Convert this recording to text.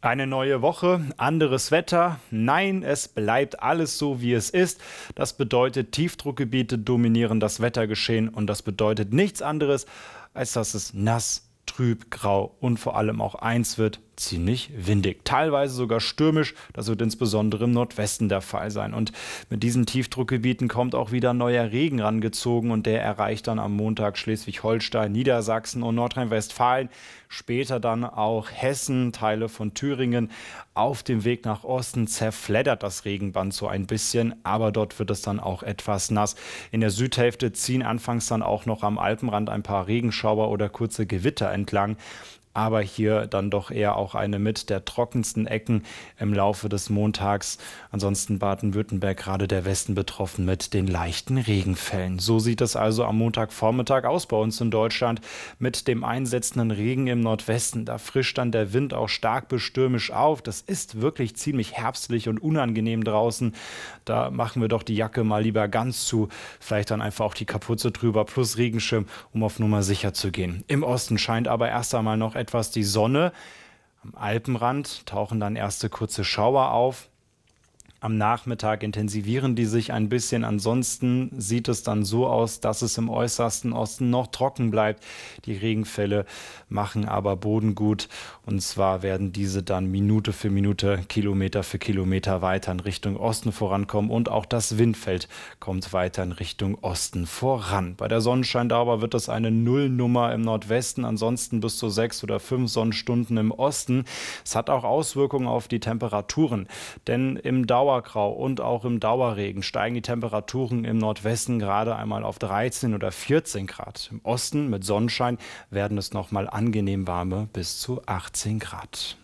Eine neue Woche, anderes Wetter. Nein, es bleibt alles so, wie es ist. Das bedeutet, Tiefdruckgebiete dominieren das Wettergeschehen und das bedeutet nichts anderes, als dass es nass, trüb, grau und vor allem auch eins wird, ziemlich windig, teilweise sogar stürmisch. Das wird insbesondere im Nordwesten der Fall sein. Und mit diesen Tiefdruckgebieten kommt auch wieder neuer Regen rangezogen und der erreicht dann am Montag Schleswig-Holstein, Niedersachsen und Nordrhein-Westfalen, später dann auch Hessen, Teile von Thüringen. Auf dem Weg nach Osten zerfleddert das Regenband so ein bisschen, aber dort wird es dann auch etwas nass. In der Südhälfte ziehen anfangs dann auch noch am Alpenrand ein paar Regenschauer oder kurze Gewitter entlang aber hier dann doch eher auch eine mit der trockensten Ecken im Laufe des Montags. Ansonsten Baden-Württemberg gerade der Westen betroffen mit den leichten Regenfällen. So sieht es also am Montagvormittag aus bei uns in Deutschland mit dem einsetzenden Regen im Nordwesten. Da frischt dann der Wind auch stark bestürmisch auf. Das ist wirklich ziemlich herbstlich und unangenehm draußen. Da machen wir doch die Jacke mal lieber ganz zu. Vielleicht dann einfach auch die Kapuze drüber plus Regenschirm, um auf Nummer sicher zu gehen. Im Osten scheint aber erst einmal noch etwas etwas die Sonne. Am Alpenrand tauchen dann erste kurze Schauer auf. Am Nachmittag intensivieren die sich ein bisschen. Ansonsten sieht es dann so aus, dass es im äußersten Osten noch trocken bleibt. Die Regenfälle machen aber Boden gut. Und zwar werden diese dann Minute für Minute, Kilometer für Kilometer weiter in Richtung Osten vorankommen. Und auch das Windfeld kommt weiter in Richtung Osten voran. Bei der Sonnenscheindauer wird das eine Nullnummer im Nordwesten. Ansonsten bis zu sechs oder fünf Sonnenstunden im Osten. Es hat auch Auswirkungen auf die Temperaturen. Denn im Dauer Dauergrau und auch im Dauerregen steigen die Temperaturen im Nordwesten gerade einmal auf 13 oder 14 Grad. Im Osten mit Sonnenschein werden es nochmal angenehm warme bis zu 18 Grad.